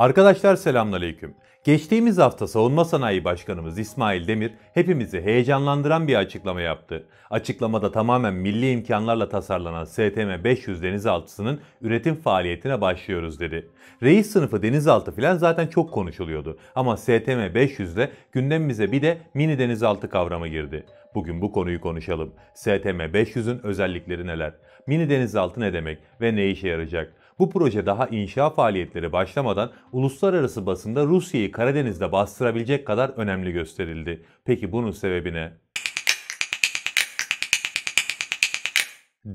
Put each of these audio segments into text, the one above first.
Arkadaşlar selamünaleyküm. Geçtiğimiz hafta Savunma Sanayi Başkanımız İsmail Demir hepimizi heyecanlandıran bir açıklama yaptı. Açıklamada tamamen milli imkanlarla tasarlanan STM 500 denizaltısının üretim faaliyetine başlıyoruz dedi. Reis sınıfı denizaltı falan zaten çok konuşuluyordu ama STM 500 ile gündemimize bir de mini denizaltı kavramı girdi. Bugün bu konuyu konuşalım. STM 500'ün özellikleri neler? Mini denizaltı ne demek ve ne işe yarayacak? Bu proje daha inşa faaliyetleri başlamadan uluslararası basında Rusya'yı Karadeniz'de bastırabilecek kadar önemli gösterildi. Peki bunun sebebi ne?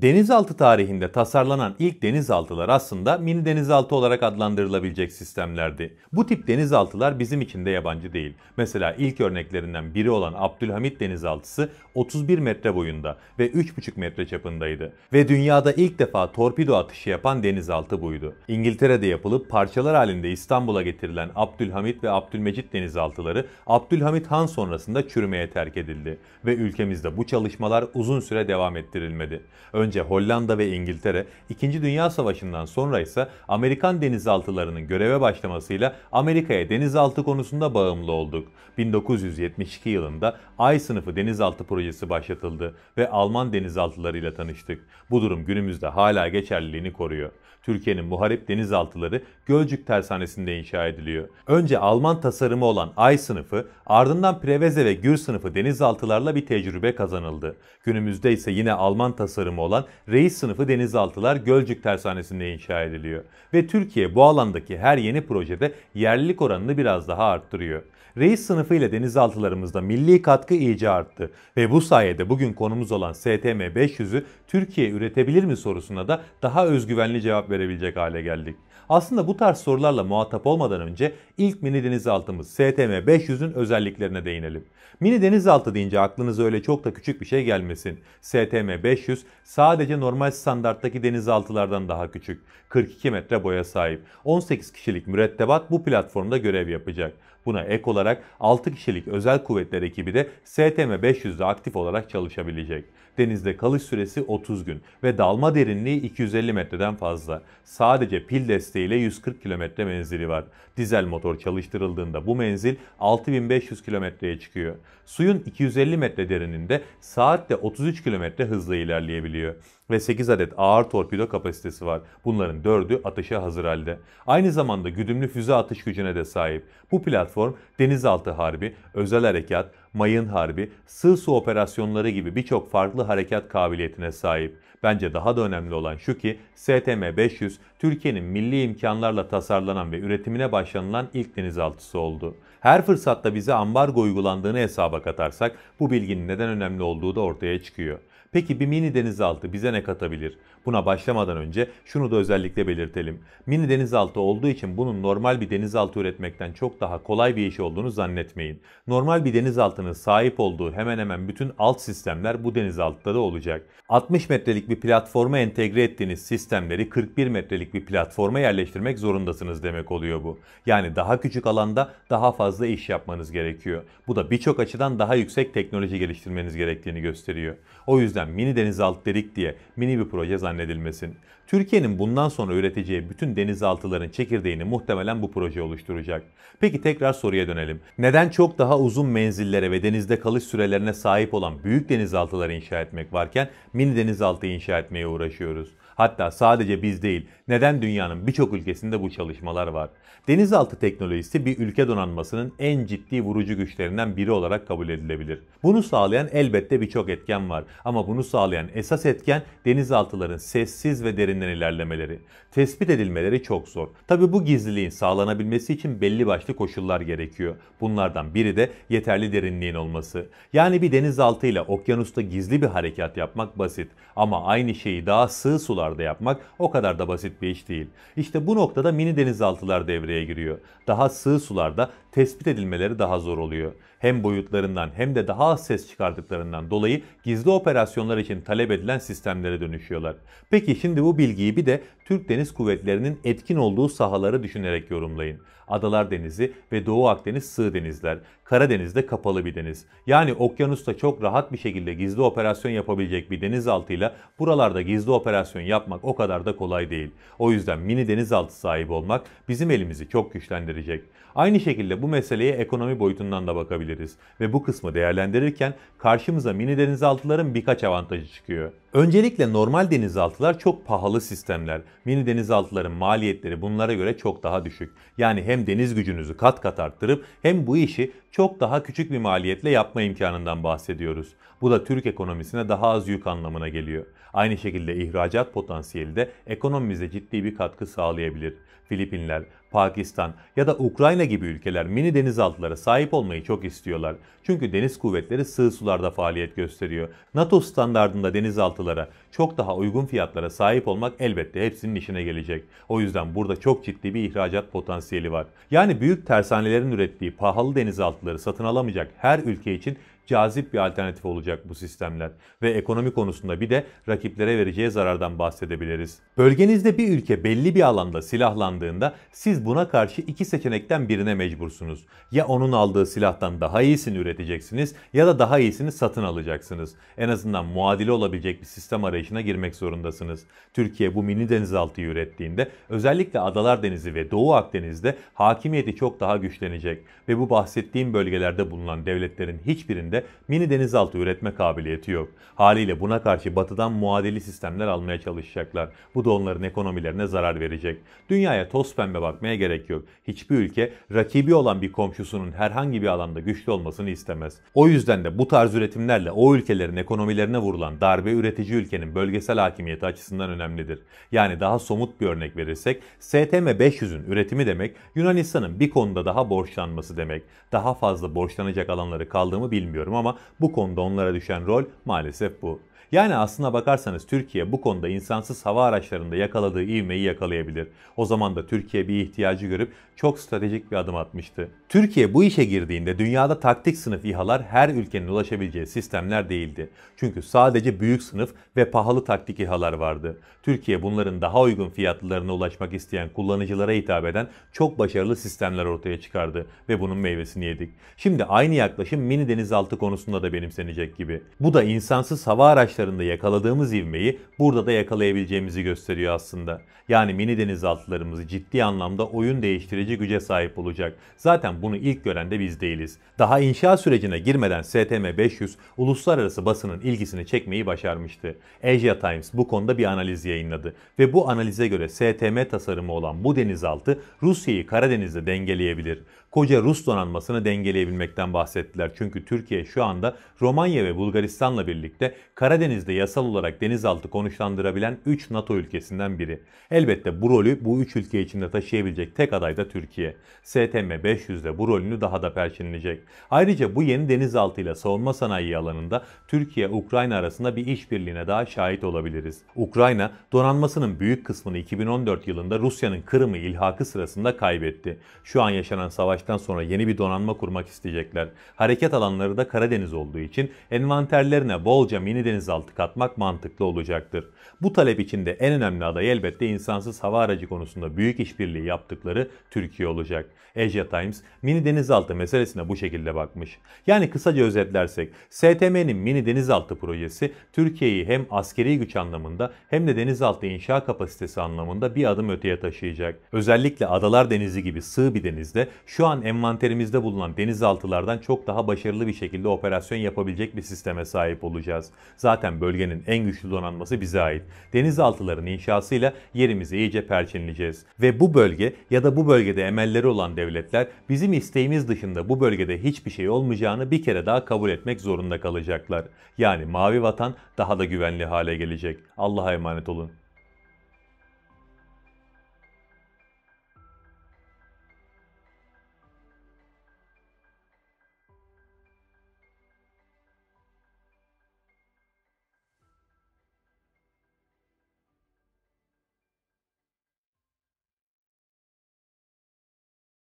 Denizaltı tarihinde tasarlanan ilk denizaltılar aslında mini denizaltı olarak adlandırılabilecek sistemlerdi. Bu tip denizaltılar bizim için de yabancı değil. Mesela ilk örneklerinden biri olan Abdülhamit denizaltısı 31 metre boyunda ve 3,5 metre çapındaydı. Ve dünyada ilk defa torpido atışı yapan denizaltı buydu. İngiltere'de yapılıp parçalar halinde İstanbul'a getirilen Abdülhamit ve Abdülmecit denizaltıları Abdülhamit Han sonrasında çürümeye terk edildi. Ve ülkemizde bu çalışmalar uzun süre devam ettirilmedi. Ön önce Hollanda ve İngiltere, 2. Dünya Savaşı'ndan sonra ise Amerikan denizaltılarının göreve başlamasıyla Amerika'ya denizaltı konusunda bağımlı olduk. 1972 yılında Ay sınıfı denizaltı projesi başlatıldı ve Alman denizaltılarıyla tanıştık. Bu durum günümüzde hala geçerliliğini koruyor. Türkiye'nin muharip denizaltıları Gölcük Tersanesi'nde inşa ediliyor. Önce Alman tasarımı olan Ay sınıfı, ardından Preveze ve Gür sınıfı denizaltılarla bir tecrübe kazanıldı. Günümüzde ise yine Alman tasarımı olan reis sınıfı denizaltılar Gölcük Tersanesi'nde inşa ediliyor. Ve Türkiye bu alandaki her yeni projede yerlilik oranını biraz daha arttırıyor. Reis sınıfı ile denizaltılarımızda milli katkı iyice arttı ve bu sayede bugün konumuz olan STM 500'ü Türkiye üretebilir mi sorusuna da daha özgüvenli cevap verebilecek hale geldik. Aslında bu tarz sorularla muhatap olmadan önce ilk mini denizaltımız STM 500'ün özelliklerine değinelim. Mini denizaltı deyince aklınıza öyle çok da küçük bir şey gelmesin. STM 500 sadece normal standarttaki denizaltılardan daha küçük. 42 metre boya sahip. 18 kişilik mürettebat bu platformda görev yapacak. Buna ek olarak 6 kişilik özel kuvvetler ekibi de STM-500'de aktif olarak çalışabilecek. Denizde kalış süresi 30 gün ve dalma derinliği 250 metreden fazla. Sadece pil desteğiyle 140 kilometre menzili var. Dizel motor çalıştırıldığında bu menzil 6500 kilometreye çıkıyor. Suyun 250 metre derininde saatte 33 kilometre hızla ilerleyebiliyor ve 8 adet ağır torpido kapasitesi var. Bunların 4'ü atışa hazır halde. Aynı zamanda güdümlü füze atış gücüne de sahip. Bu platform denizaltı harbi, özel harekat, mayın harbi, sığ su operasyonları gibi birçok farklı harekat kabiliyetine sahip. Bence daha da önemli olan şu ki STM-500 Türkiye'nin milli imkanlarla tasarlanan ve üretimine başlanılan ilk denizaltısı oldu. Her fırsatta bize ambargo uygulandığını hesaba katarsak bu bilginin neden önemli olduğu da ortaya çıkıyor. Peki bir mini denizaltı bize ne katabilir? Buna başlamadan önce şunu da özellikle belirtelim. Mini denizaltı olduğu için bunun normal bir denizaltı üretmekten çok daha kolay bir iş olduğunu zannetmeyin. Normal bir denizaltının sahip olduğu hemen hemen bütün alt sistemler bu denizaltıda da olacak. 60 metrelik bir platforma entegre ettiğiniz sistemleri 41 metrelik bir platforma yerleştirmek zorundasınız demek oluyor bu. Yani daha küçük alanda daha fazla iş yapmanız gerekiyor. Bu da birçok açıdan daha yüksek teknoloji geliştirmeniz gerektiğini gösteriyor. O yüzden mini denizaltı dedik diye mini bir proje zannetmeyin zannedilmesin. Türkiye'nin bundan sonra üreteceği bütün denizaltıların çekirdeğini muhtemelen bu proje oluşturacak. Peki tekrar soruya dönelim. Neden çok daha uzun menzillere ve denizde kalış sürelerine sahip olan büyük denizaltıları inşa etmek varken mini denizaltı inşa etmeye uğraşıyoruz? Hatta sadece biz değil, neden dünyanın birçok ülkesinde bu çalışmalar var. Denizaltı teknolojisi bir ülke donanmasının en ciddi vurucu güçlerinden biri olarak kabul edilebilir. Bunu sağlayan elbette birçok etken var ama bunu sağlayan esas etken denizaltıların sessiz ve derinden ilerlemeleri. Tespit edilmeleri çok zor. Tabi bu gizliliğin sağlanabilmesi için belli başlı koşullar gerekiyor. Bunlardan biri de yeterli derinliğin olması. Yani bir denizaltıyla okyanusta gizli bir harekat yapmak basit ama aynı şeyi daha sığ sular koşullarda yapmak o kadar da basit bir iş değil. İşte bu noktada mini denizaltılar devreye giriyor. Daha sığ sularda tespit edilmeleri daha zor oluyor. Hem boyutlarından hem de daha az ses çıkardıklarından dolayı gizli operasyonlar için talep edilen sistemlere dönüşüyorlar. Peki şimdi bu bilgiyi bir de Türk Deniz Kuvvetleri'nin etkin olduğu sahaları düşünerek yorumlayın. Adalar Denizi ve Doğu Akdeniz sığ denizler. Karadeniz'de kapalı bir deniz. Yani okyanusta çok rahat bir şekilde gizli operasyon yapabilecek bir denizaltıyla buralarda gizli operasyon yapmak o kadar da kolay değil. O yüzden mini denizaltı sahibi olmak bizim elimizi çok güçlendirecek. Aynı şekilde bu meseleye ekonomi boyutundan da bakabiliriz ve bu kısmı değerlendirirken karşımıza mini denizaltıların birkaç avantajı çıkıyor. Öncelikle normal denizaltılar çok pahalı sistemler. Mini denizaltıların maliyetleri bunlara göre çok daha düşük. Yani hem deniz gücünüzü kat kat arttırıp hem bu işi çok daha küçük bir maliyetle yapma imkanından bahsediyoruz. Bu da Türk ekonomisine daha az yük anlamına geliyor. Aynı şekilde ihracat potansiyeli de ekonomimize ciddi bir katkı sağlayabilir. Filipinler, Pakistan ya da Ukrayna gibi ülkeler mini denizaltılara sahip olmayı çok istiyorlar. Çünkü deniz kuvvetleri sığ sularda faaliyet gösteriyor. NATO standartında denizaltılara çok daha uygun fiyatlara sahip olmak elbette hepsinin işine gelecek. O yüzden burada çok ciddi bir ihracat potansiyeli var. Yani büyük tersanelerin ürettiği pahalı denizaltılar kaynakları satın alamayacak her ülke için cazip bir alternatif olacak bu sistemler ve ekonomi konusunda bir de rakiplere vereceği zarardan bahsedebiliriz. Bölgenizde bir ülke belli bir alanda silahlandığında siz buna karşı iki seçenekten birine mecbursunuz. Ya onun aldığı silahtan daha iyisini üreteceksiniz ya da daha iyisini satın alacaksınız. En azından muadili olabilecek bir sistem arayışına girmek zorundasınız. Türkiye bu mini denizaltıyı ürettiğinde özellikle Adalar Denizi ve Doğu Akdeniz'de hakimiyeti çok daha güçlenecek ve bu bahsettiğim bölgelerde bulunan devletlerin hiçbirinde ülkelerinde mini denizaltı üretme kabiliyeti yok. Haliyle buna karşı batıdan muadili sistemler almaya çalışacaklar. Bu da onların ekonomilerine zarar verecek. Dünyaya toz pembe bakmaya gerek yok. Hiçbir ülke rakibi olan bir komşusunun herhangi bir alanda güçlü olmasını istemez. O yüzden de bu tarz üretimlerle o ülkelerin ekonomilerine vurulan darbe üretici ülkenin bölgesel hakimiyeti açısından önemlidir. Yani daha somut bir örnek verirsek STM 500'ün üretimi demek Yunanistan'ın bir konuda daha borçlanması demek. Daha fazla borçlanacak alanları kaldığımı bilmiyorum düşünüyorum ama bu konuda onlara düşen rol maalesef bu. Yani aslına bakarsanız Türkiye bu konuda insansız hava araçlarında yakaladığı ivmeyi yakalayabilir. O zaman da Türkiye bir ihtiyacı görüp çok stratejik bir adım atmıştı. Türkiye bu işe girdiğinde dünyada taktik sınıf İHA'lar her ülkenin ulaşabileceği sistemler değildi. Çünkü sadece büyük sınıf ve pahalı taktik İHA'lar vardı. Türkiye bunların daha uygun fiyatlılarına ulaşmak isteyen kullanıcılara hitap eden çok başarılı sistemler ortaya çıkardı ve bunun meyvesini yedik. Şimdi aynı yaklaşım mini denizaltı hattı konusunda da benimsenecek gibi. Bu da insansız hava araçlarında yakaladığımız ivmeyi burada da yakalayabileceğimizi gösteriyor aslında. Yani mini denizaltılarımız ciddi anlamda oyun değiştirici güce sahip olacak. Zaten bunu ilk gören de biz değiliz. Daha inşa sürecine girmeden STM 500 uluslararası basının ilgisini çekmeyi başarmıştı. Asia Times bu konuda bir analiz yayınladı ve bu analize göre STM tasarımı olan bu denizaltı Rusya'yı Karadeniz'de dengeleyebilir. Koca Rus donanmasını dengeleyebilmekten bahsettiler. Çünkü Türkiye şu anda Romanya ve Bulgaristan'la birlikte Karadeniz'de yasal olarak denizaltı konuşlandırabilen 3 NATO ülkesinden biri. Elbette bu rolü bu 3 ülke içinde taşıyabilecek tek aday da Türkiye. STM 500'de bu rolünü daha da perçinleyecek. Ayrıca bu yeni denizaltı ile savunma sanayi alanında Türkiye-Ukrayna arasında bir işbirliğine daha şahit olabiliriz. Ukrayna donanmasının büyük kısmını 2014 yılında Rusya'nın Kırım'ı ilhakı sırasında kaybetti. Şu an yaşanan savaştan sonra yeni bir donanma kurmak isteyecekler. Hareket alanları da Karadeniz olduğu için envanterlerine bolca mini denizaltı katmak mantıklı olacaktır. Bu talep içinde en önemli aday elbette insansız hava aracı konusunda büyük işbirliği yaptıkları Türkiye olacak. Asia Times mini denizaltı meselesine bu şekilde bakmış. Yani kısaca özetlersek STM'nin mini denizaltı projesi Türkiye'yi hem askeri güç anlamında hem de denizaltı inşa kapasitesi anlamında bir adım öteye taşıyacak. Özellikle Adalar Denizi gibi sığ bir denizde şu an envanterimizde bulunan denizaltılardan çok daha başarılı bir şekilde şekilde operasyon yapabilecek bir sisteme sahip olacağız. Zaten bölgenin en güçlü donanması bize ait. Denizaltıların inşasıyla yerimizi iyice perçinleyeceğiz. Ve bu bölge ya da bu bölgede emelleri olan devletler bizim isteğimiz dışında bu bölgede hiçbir şey olmayacağını bir kere daha kabul etmek zorunda kalacaklar. Yani mavi vatan daha da güvenli hale gelecek. Allah'a emanet olun.